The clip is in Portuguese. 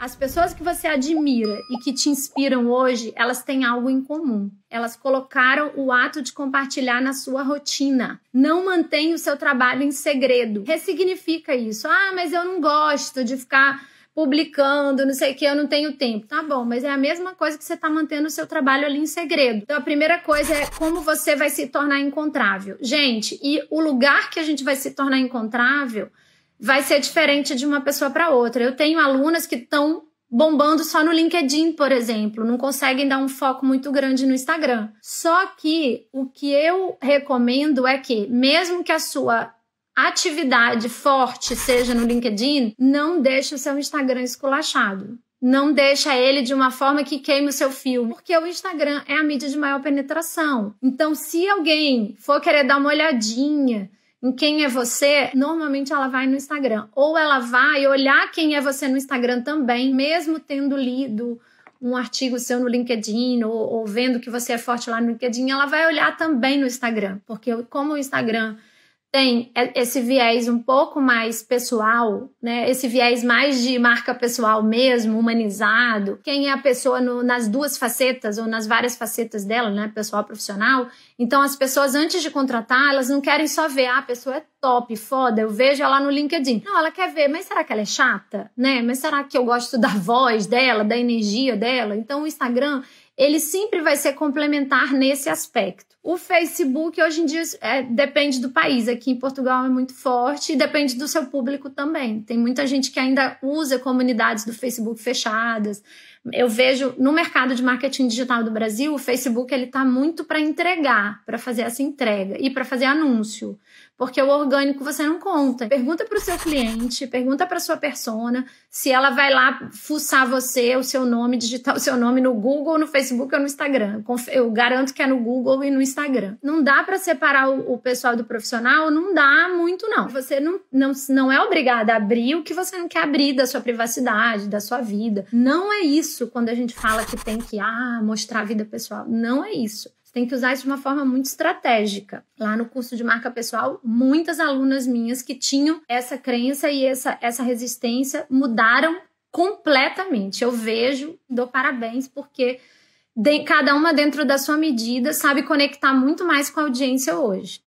As pessoas que você admira e que te inspiram hoje, elas têm algo em comum. Elas colocaram o ato de compartilhar na sua rotina. Não mantém o seu trabalho em segredo. Ressignifica isso. Ah, mas eu não gosto de ficar publicando, não sei o que, eu não tenho tempo. Tá bom, mas é a mesma coisa que você está mantendo o seu trabalho ali em segredo. Então a primeira coisa é como você vai se tornar encontrável. Gente, e o lugar que a gente vai se tornar encontrável vai ser diferente de uma pessoa para outra. Eu tenho alunas que estão bombando só no LinkedIn, por exemplo, não conseguem dar um foco muito grande no Instagram. Só que o que eu recomendo é que, mesmo que a sua atividade forte seja no LinkedIn, não deixe o seu Instagram esculachado. Não deixa ele de uma forma que queime o seu fio, porque o Instagram é a mídia de maior penetração. Então, se alguém for querer dar uma olhadinha, em quem é você, normalmente ela vai no Instagram. Ou ela vai olhar quem é você no Instagram também, mesmo tendo lido um artigo seu no LinkedIn ou, ou vendo que você é forte lá no LinkedIn, ela vai olhar também no Instagram. Porque como o Instagram tem é, esse viés um pouco mais pessoal, né? Esse viés mais de marca pessoal mesmo, humanizado. Quem é a pessoa no, nas duas facetas ou nas várias facetas dela, né? Pessoal, profissional. Então as pessoas antes de contratar, elas não querem só ver ah, a pessoa é top, foda, eu vejo ela no LinkedIn. Não, ela quer ver, mas será que ela é chata, né? Mas será que eu gosto da voz dela, da energia dela? Então o Instagram ele sempre vai ser complementar nesse aspecto. O Facebook hoje em dia é, depende do país. Aqui em Portugal é muito forte e depende do seu público também. Tem muita gente que ainda usa comunidades do Facebook fechadas. Eu vejo no mercado de marketing digital do Brasil, o Facebook ele está muito para entregar, para fazer essa entrega e para fazer anúncio porque o orgânico você não conta. Pergunta para o seu cliente, pergunta para sua persona se ela vai lá fuçar você, o seu nome, digitar o seu nome no Google, no Facebook ou no Instagram. Eu garanto que é no Google e no Instagram. Não dá para separar o, pessoal do profissional, não dá muito não. Você não, não, não é obrigada a abrir o que você não quer abrir da sua privacidade, da sua vida. Não é isso quando a gente fala que tem que ah, mostrar a vida pessoal. Não é isso. Você tem que usar isso de uma forma muito estratégica. Lá no curso de marca pessoal, muitas alunas minhas que tinham essa crença e essa, essa resistência mudaram completamente. Eu vejo, dou parabéns, porque de, cada uma dentro da sua medida sabe conectar muito mais com a audiência hoje.